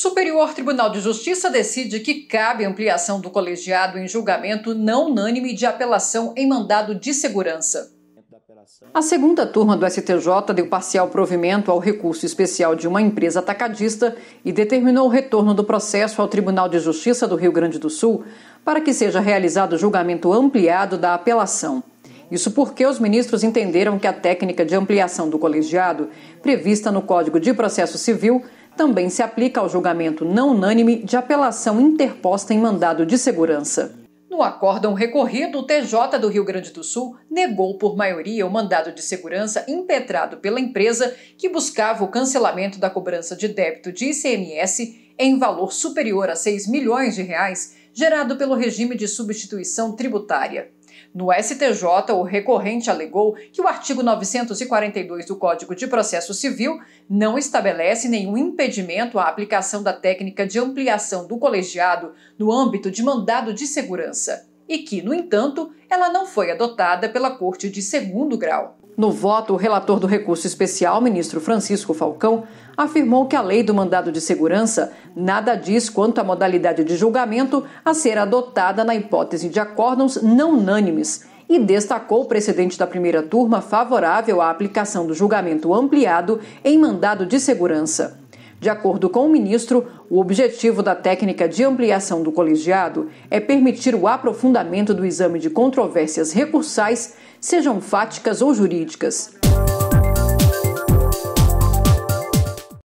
Superior Tribunal de Justiça decide que cabe ampliação do colegiado em julgamento não unânime de apelação em mandado de segurança. A segunda turma do STJ deu parcial provimento ao recurso especial de uma empresa atacadista e determinou o retorno do processo ao Tribunal de Justiça do Rio Grande do Sul para que seja realizado julgamento ampliado da apelação. Isso porque os ministros entenderam que a técnica de ampliação do colegiado, prevista no Código de Processo Civil, também se aplica ao julgamento não unânime de apelação interposta em mandado de segurança. No acórdão recorrido, o TJ do Rio Grande do Sul negou por maioria o mandado de segurança impetrado pela empresa que buscava o cancelamento da cobrança de débito de ICMS em valor superior a 6 milhões de reais, gerado pelo regime de substituição tributária. No STJ, o recorrente alegou que o artigo 942 do Código de Processo Civil não estabelece nenhum impedimento à aplicação da técnica de ampliação do colegiado no âmbito de mandado de segurança e que, no entanto, ela não foi adotada pela Corte de segundo grau. No voto, o relator do recurso especial, ministro Francisco Falcão, afirmou que a lei do mandado de segurança nada diz quanto à modalidade de julgamento a ser adotada na hipótese de acórdãos não unânimes e destacou o precedente da primeira turma favorável à aplicação do julgamento ampliado em mandado de segurança. De acordo com o ministro, o objetivo da técnica de ampliação do colegiado é permitir o aprofundamento do exame de controvérsias recursais, sejam fáticas ou jurídicas.